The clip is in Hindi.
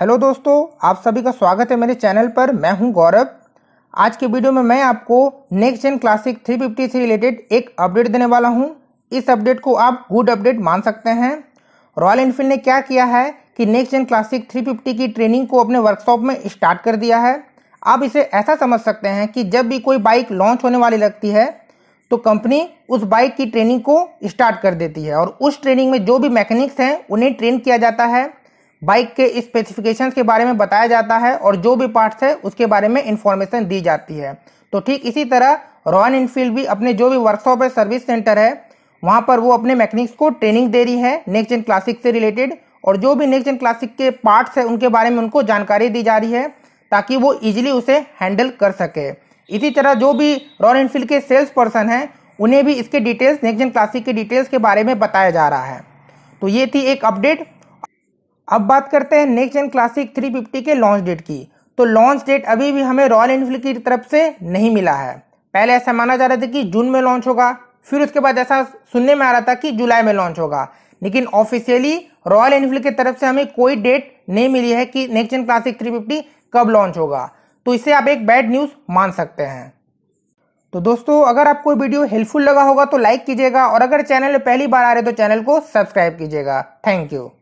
हेलो दोस्तों आप सभी का स्वागत है मेरे चैनल पर मैं हूं गौरव आज के वीडियो में मैं आपको नेक्स्ट जेन क्लासिक 350 से रिलेटेड एक अपडेट देने वाला हूं इस अपडेट को आप गुड अपडेट मान सकते हैं रॉयल इनफील्ड ने क्या किया है कि नेक्स्ट जेन क्लासिक 350 की ट्रेनिंग को अपने वर्कशॉप में स्टार्ट कर दिया है आप इसे ऐसा समझ सकते हैं कि जब भी कोई बाइक लॉन्च होने वाली लगती है तो कंपनी उस बाइक की ट्रेनिंग को स्टार्ट कर देती है और उस ट्रेनिंग में जो भी मैकेनिक्स हैं उन्हें ट्रेन किया जाता है बाइक के स्पेसिफिकेशन के बारे में बताया जाता है और जो भी पार्ट्स है उसके बारे में इंफॉर्मेशन दी जाती है तो ठीक इसी तरह रॉयल इनफील्ड भी अपने जो भी वर्कशॉप है सर्विस सेंटर है वहाँ पर वो अपने मैकेनिक्स को ट्रेनिंग दे रही है नेक्स्ट जन क्लासिक से रिलेटेड और जो भी नेक्स्ट जन क्लासिक के पार्ट्स हैं उनके बारे में उनको जानकारी दी जा रही है ताकि वो इजीली उसे हैंडल कर सके इसी तरह जो भी रॉयल इनफील्ड के सेल्स पर्सन हैं उन्हें भी इसके डिटेल्स नेक्स्ट जन क्लासिक के डिटेल्स के बारे में बताया जा रहा है तो ये थी एक अपडेट अब बात करते हैं नेक्स्ट जेन क्लासिक 350 के लॉन्च डेट की तो लॉन्च डेट अभी भी हमें रॉयल एनफील्ड की तरफ से नहीं मिला है पहले ऐसा माना जा रहा था कि जून में लॉन्च होगा फिर उसके बाद ऐसा सुनने में आ रहा था कि जुलाई में लॉन्च होगा लेकिन ऑफिशियली रॉयल एनफील्ड की तरफ से हमें कोई डेट नहीं मिली है कि नेक्स्ट जेन क्लासिक 350 कब लॉन्च होगा तो इसे आप एक बैड न्यूज़ मान सकते हैं तो दोस्तों अगर आपको वीडियो हेल्पफुल लगा होगा तो लाइक कीजिएगा और अगर चैनल पहली बार आ रहे तो चैनल को सब्सक्राइब कीजिएगा थैंक यू